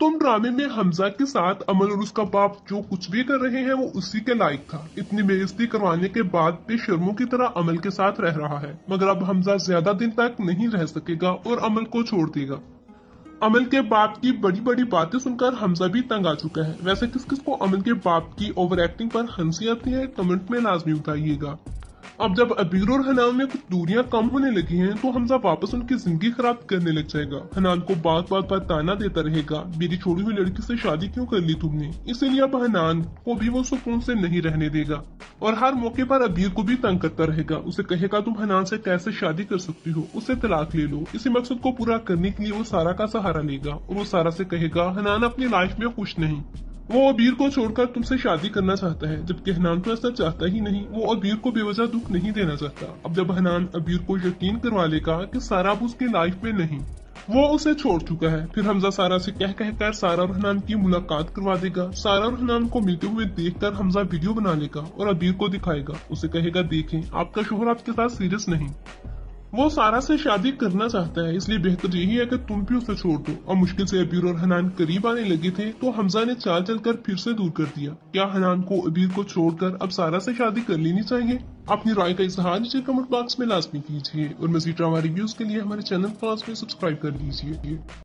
तुम ड्रामे में हमजा के साथ अमल और उसका बाप जो कुछ भी कर रहे हैं वो उसी के लायक था इतनी बेइज्जती करवाने के बाद शर्मों की तरह अमल के साथ रह रहा है मगर अब हमजा ज्यादा दिन तक नहीं रह सकेगा और अमल को छोड़ देगा अमल के बाप की बड़ी बड़ी बातें सुनकर हमजा भी तंग आ चुका है वैसे किस किस को अमल के बाप की ओवर एक्टिंग पर हंसी आती है कमेंट में लाजमी बताइएगा अब जब अबीर और हनान में कुछ दूरियां कम होने लगी हैं तो हमजा वापस उनकी जिंदगी खराब करने लग जाएगा हनान को बात बात पर ताना देता रहेगा मेरी छोड़ी हुई लड़की से शादी क्यों कर ली तुमने इसीलिए अब हनान को भी वो सुकून से नहीं रहने देगा और हर मौके पर अबीर को भी तंग करता रहेगा उसे कहेगा तुम हनान से कैसे शादी कर सकती हो उसे तलाक ले लो इसी मकसद को पूरा करने के लिए वो सारा का सहारा लेगा और वो सारा से कहेगा हनान अपनी लाइफ में खुश नहीं वो अबीर को छोड़कर तुमसे शादी करना चाहता है जबकि हनान तो ऐसा चाहता ही नहीं वो अबीर को बेवजह दुख नहीं देना चाहता अब जब हनान अबीर को यकीन करवा लेगा कि सारा अब उसकी लाइफ में नहीं वो उसे छोड़ चुका है फिर हमजा सारा से कह कह कर सारा रहनान की मुलाकात करवा देगा सारा रहनान को मिलते हुए देखकर हमजा वीडियो बना लेगा और अबीर को दिखाएगा उसे कहेगा देखें आपका शोहर आपके साथ सीरियस नहीं वो सारा से शादी करना चाहता है इसलिए बेहतर यही है कि तुम भी उसे छोड़ दो और मुश्किल से अबीर और हनान करीब आने लगे थे तो हमजा ने चाल चल कर फिर से दूर कर दिया क्या हनान को अबीर को छोड़कर अब सारा से शादी कर लेनी चाहिए अपनी राय का इजहार नीचे कमेंट बॉक्स में लाजमी कीजिए और मजीद ड्रामा रिव्यूज के लिए हमारे चैनल को सब्सक्राइब कर लीजिए